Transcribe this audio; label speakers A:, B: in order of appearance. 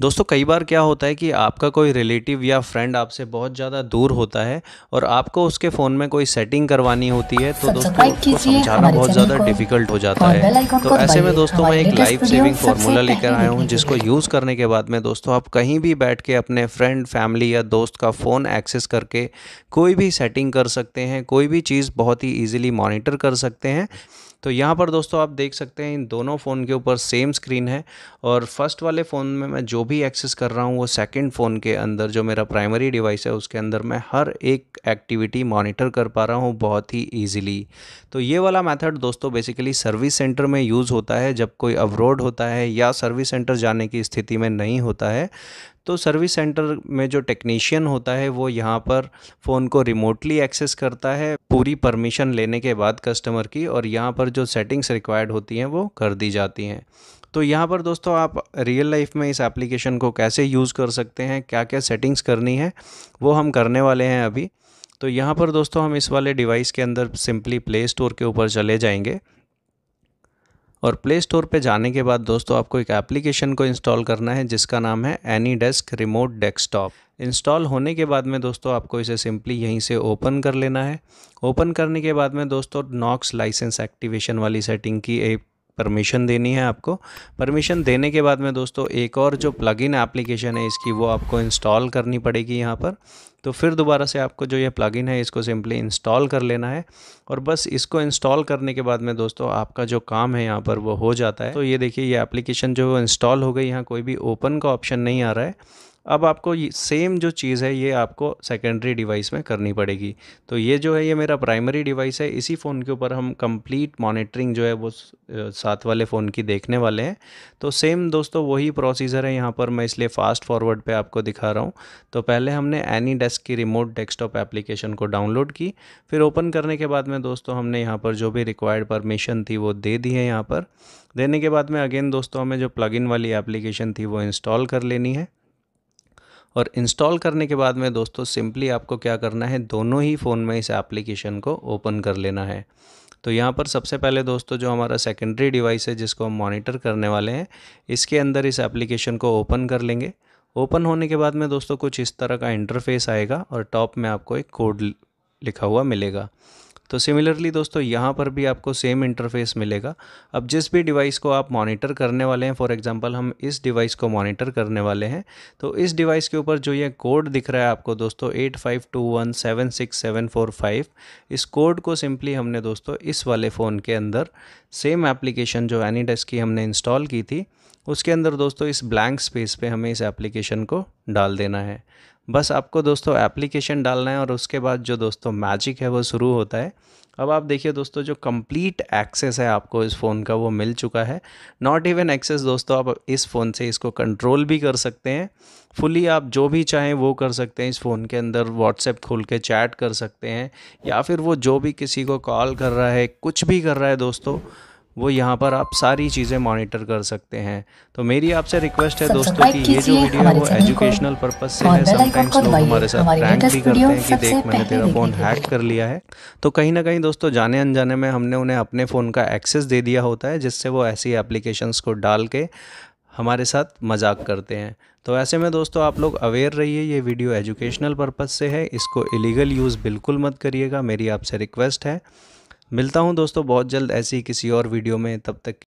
A: दोस्तों कई बार क्या होता है कि आपका कोई रिलेटिव या फ्रेंड आपसे बहुत ज़्यादा दूर होता है और आपको उसके फ़ोन में कोई सेटिंग करवानी होती है तो दोस्तों उसको समझाना बहुत ज़्यादा डिफिकल्ट हो जाता है तो ऐसे में दोस्तों मैं एक लाइफ सेविंग फार्मूला लेकर आया हूँ जिसको यूज़ करने के बाद में दोस्तों आप कहीं भी बैठ के अपने फ्रेंड फैमिली या दोस्त का फ़ोन एक्सेस करके कोई भी सेटिंग कर सकते हैं कोई भी चीज़ बहुत ही ईजिली मॉनिटर कर सकते हैं तो यहाँ पर दोस्तों आप देख सकते हैं इन दोनों फ़ोन के ऊपर सेम स्क्रीन है और फर्स्ट वाले फ़ोन में मैं जो भी एक्सेस कर रहा हूँ वो सेकेंड फ़ोन के अंदर जो मेरा प्राइमरी डिवाइस है उसके अंदर मैं हर एक एक्टिविटी मॉनिटर कर पा रहा हूँ बहुत ही ईजिली तो ये वाला मेथड दोस्तों बेसिकली सर्विस सेंटर में यूज़ होता है जब कोई अवरोड होता है या सर्विस सेंटर जाने की स्थिति में नहीं होता है तो सर्विस सेंटर में जो टेक्नीशियन होता है वो यहाँ पर फ़ोन को रिमोटली एक्सेस करता है पूरी परमिशन लेने के बाद कस्टमर की और यहाँ पर जो सेटिंग्स रिक्वायर्ड होती हैं वो कर दी जाती हैं तो यहाँ पर दोस्तों आप रियल लाइफ में इस एप्लीकेशन को कैसे यूज़ कर सकते हैं क्या क्या सेटिंग्स करनी है वो हम करने वाले हैं अभी तो यहाँ पर दोस्तों हम इस वाले डिवाइस के अंदर सिंपली प्ले स्टोर के ऊपर चले जाएंगे और प्ले स्टोर पे जाने के बाद दोस्तों आपको एक एप्लीकेशन को इंस्टॉल करना है जिसका नाम है AnyDesk remote desktop install होने के बाद में दोस्तों आपको इसे सिंपली यहीं से ओपन कर लेना है ओपन करने के बाद में दोस्तों नॉक्स लाइसेंस एक्टिवेशन वाली सेटिंग की एक परमिशन देनी है आपको परमिशन देने के बाद में दोस्तों एक और जो प्लगइन एप्लीकेशन है इसकी वो आपको इंस्टॉल करनी पड़ेगी यहाँ पर तो फिर दोबारा से आपको जो ये प्लगइन है इसको सिंपली इंस्टॉल कर लेना है और बस इसको इंस्टॉल करने के बाद में दोस्तों आपका जो काम है यहाँ पर वो हो जाता है तो ये देखिए ये एप्लीकेशन जो इंस्टॉल हो गई यहाँ कोई भी ओपन का ऑप्शन नहीं आ रहा है अब आपको ये सेम जो चीज़ है ये आपको सेकेंडरी डिवाइस में करनी पड़ेगी तो ये जो है ये मेरा प्राइमरी डिवाइस है इसी फ़ोन के ऊपर हम कंप्लीट मॉनिटरिंग जो है वो साथ वाले फ़ोन की देखने वाले हैं तो सेम दोस्तों वही प्रोसीजर है यहाँ पर मैं इसलिए फ़ास्ट फॉरवर्ड पे आपको दिखा रहा हूँ तो पहले हमने एनी डेस्क की रिमोट डेस्कटॉप एप्लीकेशन को डाउनलोड की फिर ओपन करने के बाद में दोस्तों हमने यहाँ पर जो भी रिक्वायर्ड परमिशन थी वो दे दी है यहाँ पर देने के बाद में अगेन दोस्तों हमें जो प्लग वाली एप्लीकेशन थी वो इंस्टॉल कर लेनी है और इंस्टॉल करने के बाद में दोस्तों सिंपली आपको क्या करना है दोनों ही फ़ोन में इस एप्लीकेशन को ओपन कर लेना है तो यहाँ पर सबसे पहले दोस्तों जो हमारा सेकेंडरी डिवाइस है जिसको हम मॉनिटर करने वाले हैं इसके अंदर इस एप्लीकेशन को ओपन कर लेंगे ओपन होने के बाद में दोस्तों कुछ इस तरह का इंटरफेस आएगा और टॉप में आपको एक कोड लिखा हुआ मिलेगा तो सिमिलरली दोस्तों यहाँ पर भी आपको सेम इंटरफेस मिलेगा अब जिस भी डिवाइस को आप मॉनिटर करने वाले हैं फॉर एग्जांपल हम इस डिवाइस को मॉनिटर करने वाले हैं तो इस डिवाइस के ऊपर जो ये कोड दिख रहा है आपको दोस्तों eight five two one seven six seven four five इस कोड को सिंपली हमने दोस्तों इस वाले फ़ोन के अंदर सेम एप्लीकेशन जो डेस्क की हमने इंस्टॉल की थी उसके अंदर दोस्तों इस ब्लैंक स्पेस पे हमें इस एप्लीकेशन को डाल देना है बस आपको दोस्तों एप्लीकेशन डालना है और उसके बाद जो दोस्तों मैजिक है वो शुरू होता है अब आप देखिए दोस्तों जो कंप्लीट एक्सेस है आपको इस फ़ोन का वो मिल चुका है नॉट इवन एक्सेस दोस्तों आप इस फ़ोन से इसको कंट्रोल भी कर सकते हैं फुली आप जो भी चाहें वो कर सकते हैं इस फ़ोन के अंदर व्हाट्सएप खोल के चैट कर सकते हैं या फिर वो जो भी किसी को कॉल कर रहा है कुछ भी कर रहा है दोस्तों वो यहाँ पर आप सारी चीज़ें मॉनिटर कर सकते हैं तो मेरी आपसे रिक्वेस्ट है दोस्तों कि ये जो वीडियो है वो एजुकेशनल पर्पज से है समटाइम्स लोग हमारे साथ प्रैंक भी करते हैं कि देख मैंने तेरा फ़ोन हैक कर लिया है तो कहीं ना कहीं दोस्तों जाने अनजाने में हमने उन्हें अपने फ़ोन का एक्सेस दे दिया होता है जिससे वो ऐसी एप्लीकेशंस को डाल के हमारे साथ मजाक करते हैं तो ऐसे में दोस्तों आप लोग अवेयर रहिए ये वीडियो एजुकेशनल पर्पज़ से है इसको इलीगल यूज़ बिल्कुल मत करिएगा मेरी आपसे रिक्वेस्ट है मिलता हूँ दोस्तों बहुत जल्द ऐसी किसी और वीडियो में तब तक